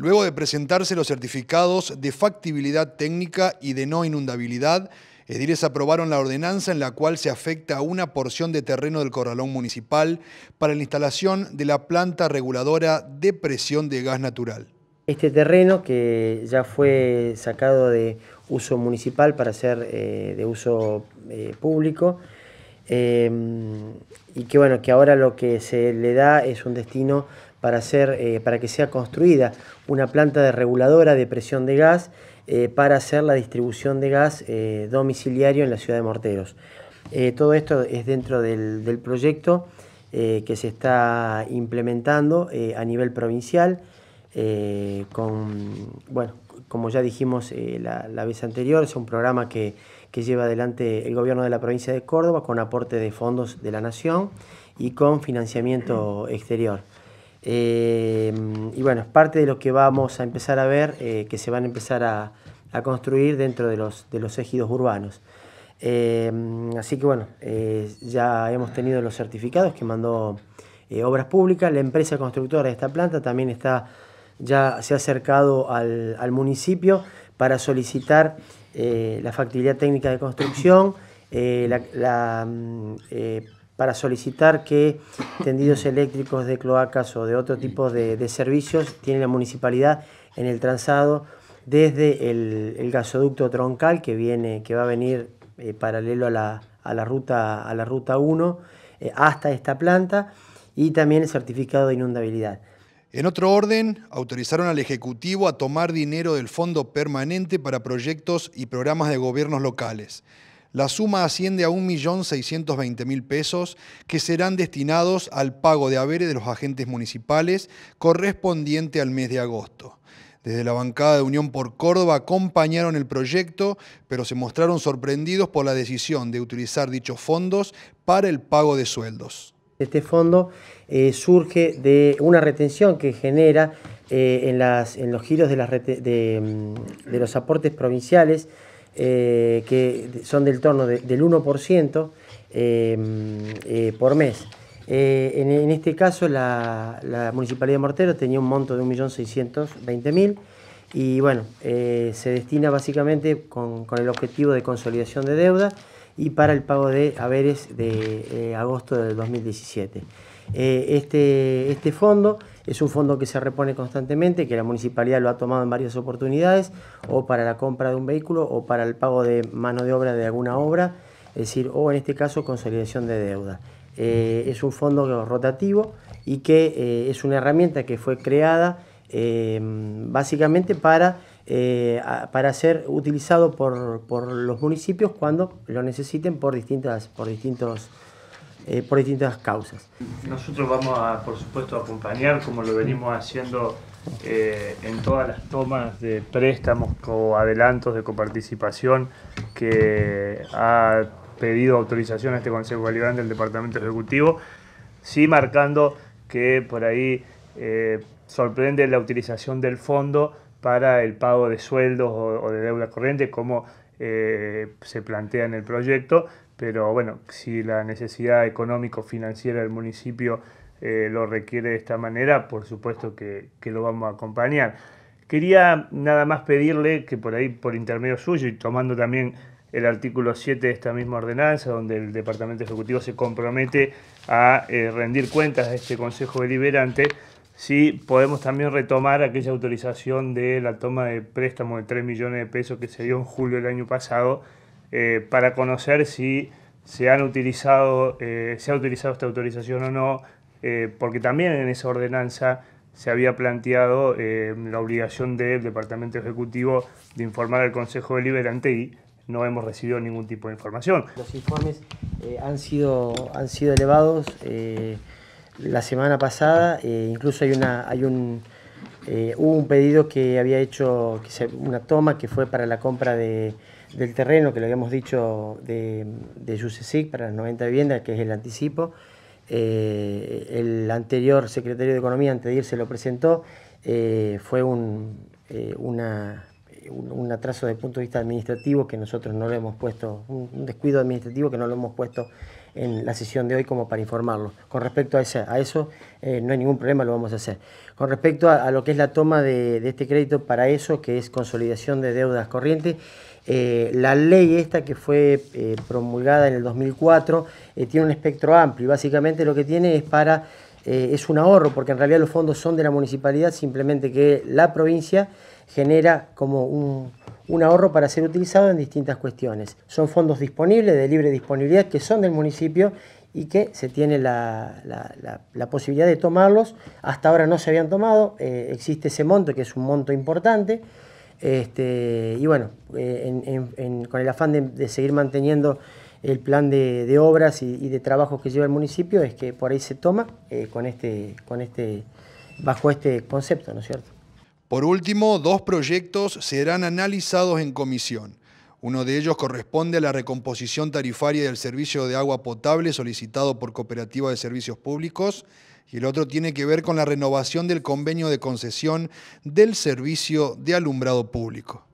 Luego de presentarse los certificados de factibilidad técnica y de no inundabilidad, Ediles aprobaron la ordenanza en la cual se afecta a una porción de terreno del corralón municipal para la instalación de la planta reguladora de presión de gas natural. Este terreno que ya fue sacado de uso municipal para ser eh, de uso eh, público eh, y que bueno, que ahora lo que se le da es un destino para, hacer, eh, para que sea construida una planta de reguladora de presión de gas eh, para hacer la distribución de gas eh, domiciliario en la ciudad de Morteros. todo esto es dentro del, proyecto que se está implementando a nivel provincial, con, bueno, como ya dijimos la, la, vez anterior, es un programa que lleva adelante el gobierno de la provincia de Córdoba con aporte de fondos de la Nación y con financiamiento exterior. Em, y bueno, es parte de lo que vamos a empezar a ver, eh, que se van a empezar a, construir dentro de los, de los ejidos urbanos. Em, así que bueno, eh, ya hemos tenido los certificados que mandó eh, Obras Públicas, la empresa constructora de esta planta también está, ya se ha acercado al, municipio para solicitar la factibilidad técnica de construcción, la mm, para solicitar que tendidos eléctricos de cloacas o de otro tipo de, servicios tiene la municipalidad en el transado desde el, gasoducto troncal que viene, que va a venir eh, paralelo a la, ruta a la ruta 1 eh, hasta esta planta y también el certificado de inundabilidad. En otro orden, autorizaron al Ejecutivo a tomar dinero del Fondo Permanente para proyectos y programas de gobiernos locales. La suma asciende a 1.620.000 pesos que serán destinados al pago de haberes de los agentes municipales correspondiente al mes de agosto. Desde la bancada de Unión por Córdoba acompañaron el proyecto, pero se mostraron sorprendidos por la decisión de utilizar dichos fondos para el pago de sueldos. Este fondo eh, surge de una retención que genera eh, en, los giros de mm, los aportes provinciales eh, que son del torno del 1% eh, eh, por mes. En, este caso, la, Municipalidad de Mortero tenía un monto de 1.620.000 y bueno, se destina básicamente con, el objetivo de consolidación de deuda y para el pago de haberes de agosto del 2017. este, este fondo es un fondo que se repone constantemente, que la municipalidad lo ha tomado en varias oportunidades, o para la compra de un vehículo, o para el pago de mano de obra de alguna obra, es decir, o en este caso consolidación de deuda. Eh, es un fondo rotativo y que eh, es una herramienta que fue creada eh, básicamente para, para ser utilizado por, por, los municipios cuando lo necesiten por, distintas, por distintos eh, por distintas causas. Nosotros vamos a, por supuesto, acompañar, como lo venimos haciendo eh, en todas las tomas de préstamos o adelantos de coparticipación que ha pedido autorización a este Consejo Validante del Departamento Ejecutivo, sí marcando que por ahí eh, sorprende la utilización del fondo para el pago de sueldos o, de deuda corriente, como se plantea en el proyecto, pero bueno, si la necesidad económico-financiera del municipio eh, lo requiere de esta manera, por supuesto que, lo vamos a acompañar. Quería nada más pedirle que por ahí, por intermedio suyo y tomando también el artículo 7 de esta misma ordenanza, donde el Departamento Ejecutivo se compromete a eh, rendir cuentas a este Consejo Deliberante, si podemos también retomar aquella autorización de la toma de préstamo de 3 millones de pesos que se dio en julio del año pasado, eh, para conocer si se, han utilizado, eh, se ha utilizado esta autorización o no, eh, porque también en esa ordenanza se había planteado la obligación del Departamento Ejecutivo de informar al Consejo Deliberante y no hemos recibido ningún tipo de información. Los informes han, sido, han sido elevados la semana pasada, incluso hay, una, hay un... hubo un pedido que había hecho, una toma que fue para la compra de del terreno que le habíamos dicho de, de para las 90 viviendas, que es el anticipo. Eh, el anterior secretario de Economía, antes de irse, lo presentó. Eh, fue un, eh, una, un, atraso desde el punto de vista administrativo que nosotros no lo hemos puesto, un descuido administrativo que no lo hemos puesto en la sesión de hoy como para informarlo. Con respecto a, a eso, eh, no hay ningún problema, lo vamos a hacer. Con respecto a, lo que es la toma de, este crédito para eso, que es consolidación de deudas corrientes, eh, la ley esta que fue eh, promulgada en el 2004 tiene un espectro amplio y básicamente lo que tiene es para... es un ahorro porque en realidad los fondos son de la municipalidad, simplemente que la provincia genera como un, un ahorro para ser utilizado en distintas cuestiones. Son fondos disponibles, de libre disponibilidad, que son del municipio y que se tiene la, posibilidad de tomarlos. Hasta ahora no se habían tomado, eh, existe ese monto, que es un monto importante. Este, y bueno, eh, con el afán de, seguir manteniendo el plan de, obras y, de trabajo que lleva el municipio, es que por ahí se toma eh, con este, con este, bajo este concepto, ¿no es cierto? Por último, dos proyectos serán analizados en comisión. Uno de ellos corresponde a la recomposición tarifaria del servicio de agua potable solicitado por Cooperativa de Servicios Públicos y el otro tiene que ver con la renovación del convenio de concesión del servicio de alumbrado público.